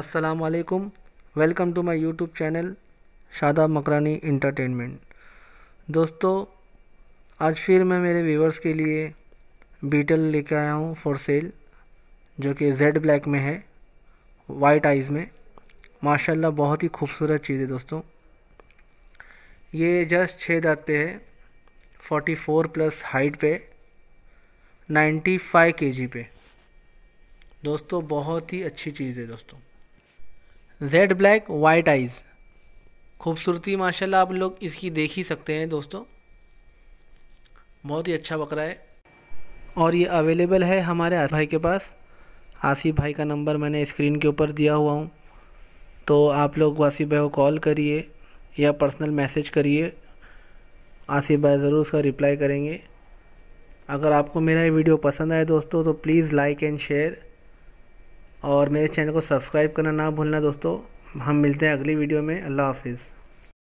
असलकम welcome to my YouTube channel Shada Makrani entertainment दोस्तों आज फिर मैं मेरे व्यूवर्स के लिए बीटल लेके आया हूँ फॉर सेल जो कि जेड ब्लैक में है वाइट आइज़ में माशाल्लाह बहुत ही खूबसूरत चीज़ है दोस्तों ये जस्ट छः दाँत पे है 44 प्लस हाइट पे 95 जी पे दोस्तों बहुत ही अच्छी चीज़ है दोस्तों जेड ब्लैक वाइट आइज़ खूबसूरती माशाल्लाह आप लोग इसकी देख ही सकते हैं दोस्तों बहुत ही अच्छा बकरा है और ये अवेलेबल है हमारे आसिफ भाई के पास आसिफ भाई का नंबर मैंने स्क्रीन के ऊपर दिया हुआ हूँ तो आप लोग आसिफ भाई को कॉल करिए या पर्सनल मैसेज करिए आसिफ भाई ज़रूर उसका रिप्लाई करेंगे अगर आपको मेरा ये वीडियो पसंद आए दोस्तों तो प्लीज़ लाइक एंड शेयर और मेरे चैनल को सब्सक्राइब करना ना भूलना दोस्तों हम मिलते हैं अगली वीडियो में अल्लाह हाफिज़